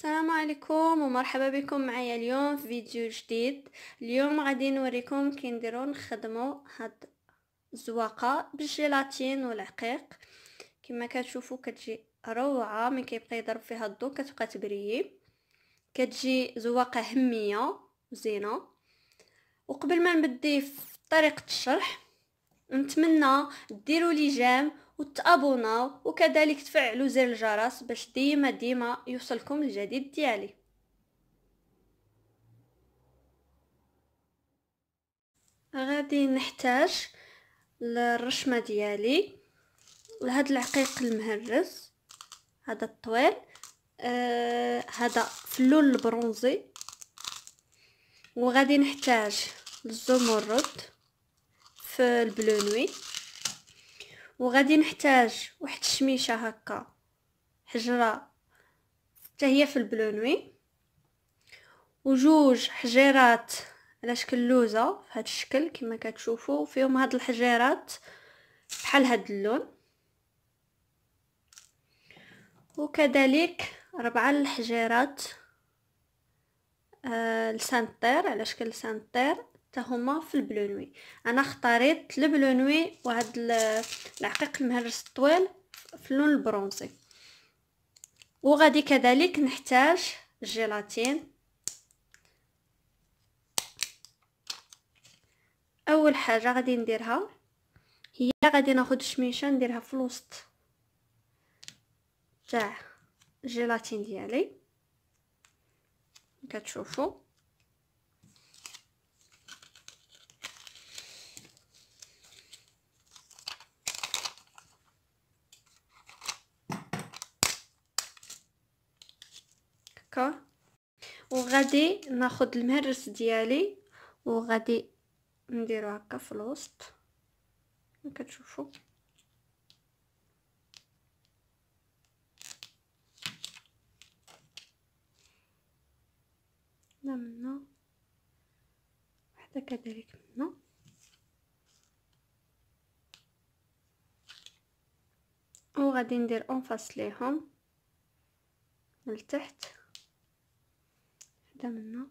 السلام عليكم ومرحبا بكم معايا اليوم في فيديو جديد اليوم غادي نوريكم كي نديرو نخدمو هاد الزواقه بالجيلاتين والعقيق كما كتشوفوا كتجي روعه من كيبقى يضرب فيها الضو كتبقى تبري كتجي زواقه هميه وزينه وقبل ما نبدي في طريقه الشرح نتمنى ديروا لي جام وتابوناو وكذلك تفعلوا زر الجرس باش ديما ديما يوصلكم الجديد ديالي غادي نحتاج الرشمه ديالي لهاد العقيق المهرس هذا الطويل آه في اللون البرونزي وغادي نحتاج الزمرد في البلونوي وغادي نحتاج واحد الشميشه هكا حجره حتى هي في البلونوي وجوج حجيرات على شكل لوزه بهذا الشكل كما كتشوفوا فيهم هاد الحجيرات بحال هاد اللون وكذلك أربعة الحجيرات آه لسان الطير على شكل لسان الطير حتى هما في البلو نوي انا اختاريت البلو نوي وهاد العقيق المهرس الطويل في اللون البرونزي وغادي كذلك نحتاج جيلاتين اول حاجه غادي نديرها هي غادي ناخذ شميشه نديرها في الوسط تاع الجيلاتين ديالي كتشوفوا غادي ناخذ المهرس ديالي وغادي نديرو هكا في الوسط كتشوفوا هنا منا وحده كذلك منا وغادي ندير اونفاس ليهم من التحت واحدة منه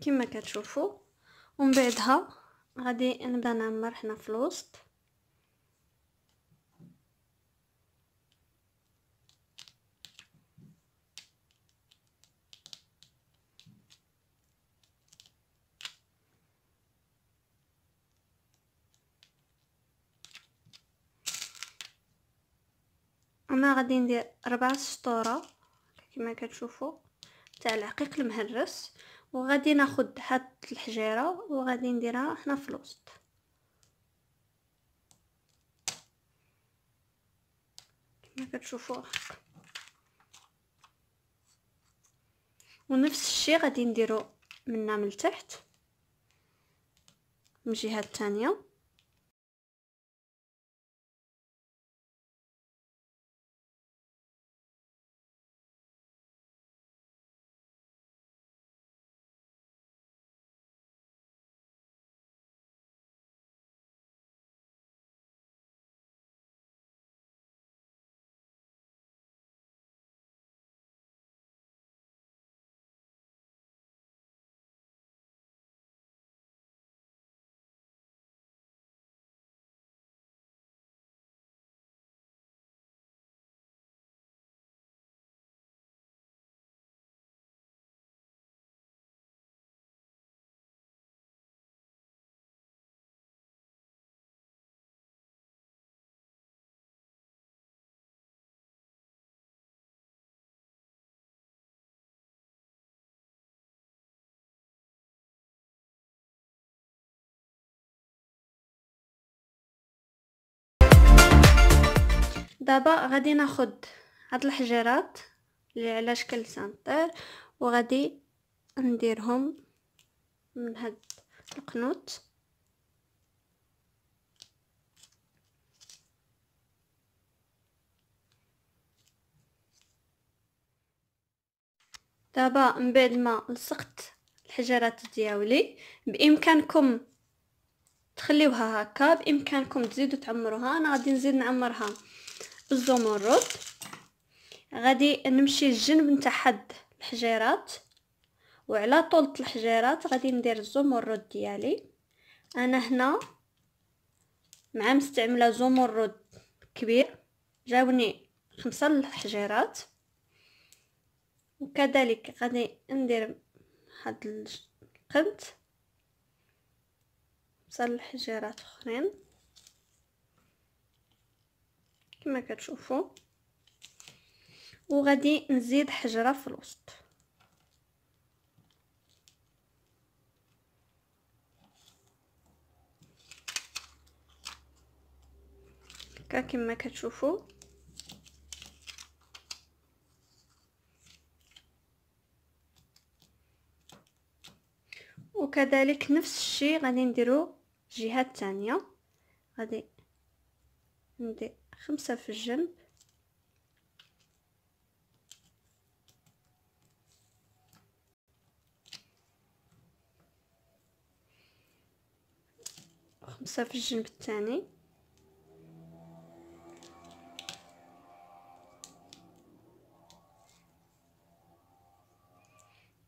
كما كتشوفوا ومن بعدها غادي نبدا نعمر هنا في الوسط هنا غادي ندير ربع سطوره كما كتشوفوا تاع العقيق المهرس وغادي ناخد هاد الحجيره وغادي نديرها هنا في الوسط كما كتشوفوا ونفس الشيء غادي نديرو منا من تحت من الجهه الثانيه دابا غادي ناخذ هاد الحجرات اللي على شكل سنتير وغادي نديرهم من هاد القنوت دابا من بعد ما لصقت الحجرات دياولي بامكانكم تخليوها هكا بامكانكم تزيدوا تعمروها انا غادي نزيد نعمرها بالزمرد غادي نمشي الجنب نتاع حد الحجيرات وعلى طولة الحجيرات غادي ندير الزمرد ديالي انا هنا مع مستعمله زمرد كبير جاوني خمسة الحجيرات وكذلك غادي ندير هاد القنت خمسة الحجيرات اخرين كما كتشوفوا وغادي نزيد حجره في الوسط كما كتشوفوا وكذلك نفس الشيء غادي نديرو الجهه الثانيه غادي ندير خمسة في الجنب خمسة في الجنب الثاني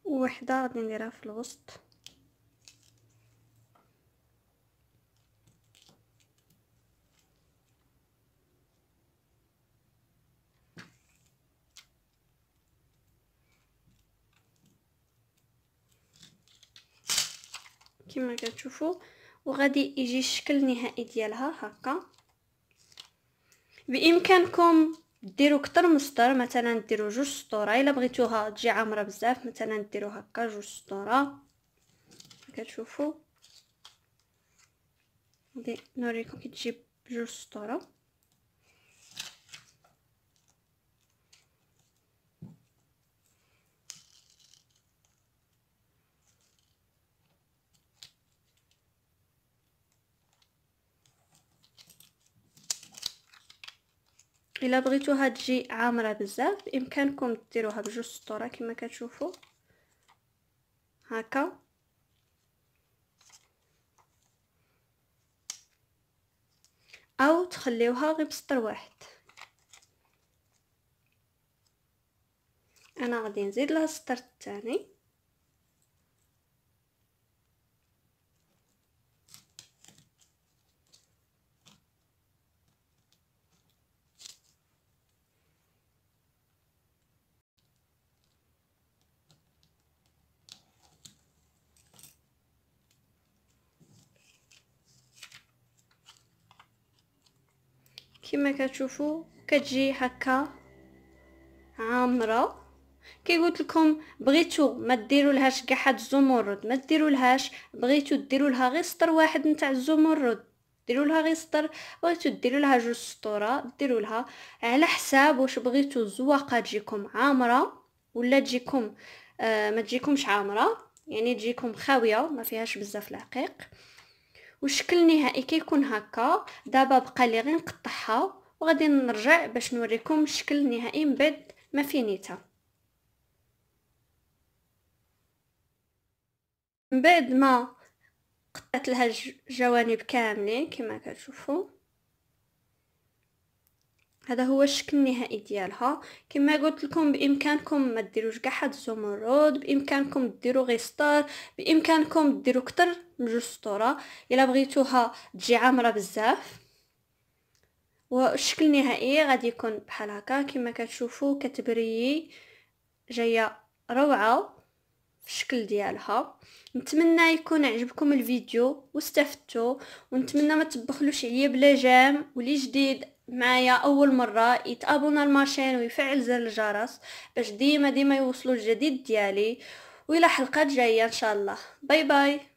وحدة غادي نديرها في الوسط كما كتشوفوا وغادي يجي الشكل النهائي ديالها هكا بامكانكم ديروا كتر من سطر مثلا ديروا جوج سطوره الا بغيتوها تجي عامره بزاف مثلا ديروا هكا جوج سطوره كتشوفوا غادي نوريكم كي تجي بجوج سطوره الا بغيتوها تجي عامره بزاف بامكانكم ديروها بجوج سطوره كما كتشوفوا هكا او تخليوها غير بسطر واحد انا غادي نزيد لها السطر الثاني كما كتشوفوا كتجي هكا عامره كي قلت لكم بغيتو ما ديروا لهاش كاع حد الزمرد ما ديروا لهاش بغيتو ديروا لها غير سطر واحد نتاع الزمرد ديروا لها غير سطر بغيتو ديروا لها جوج سطوره ديروا لها على حساب واش بغيتو الزواقه تجيكم عامره ولا تجيكم آه ما تجيكمش عامره يعني تجيكم خاويه ما فيهاش بزاف العقيق والشكل النهائي كيكون هكا دابا بقى لي غير نقطعها وغادي نرجع باش نوريكم الشكل النهائي من بعد ما فينيتها من بعد ما قطعت لها الجوانب كاملين كما كتشوفوا هذا هو الشكل النهائي ديالها كما قلت لكم بامكانكم ما ديروش كاع حد الزمرد بامكانكم ديروا غير سطر بامكانكم ديروا كتر من جوج سطوره الا بغيتوها تجي عامره بزاف والشكل النهائي غادي يكون بحال هكا كما كتشوفوا كتبري جايه روعه في الشكل ديالها نتمنى يكون عجبكم الفيديو واستفدتوا ونتمنى ما تبخلوش عليا بلا جام ولي جديد معايا اول مره يتابونا المارشين ويفعل زر الجرس باش ديما ديما يوصلوا الجديد ديالي والى حلقات جايه ان شاء الله باي باي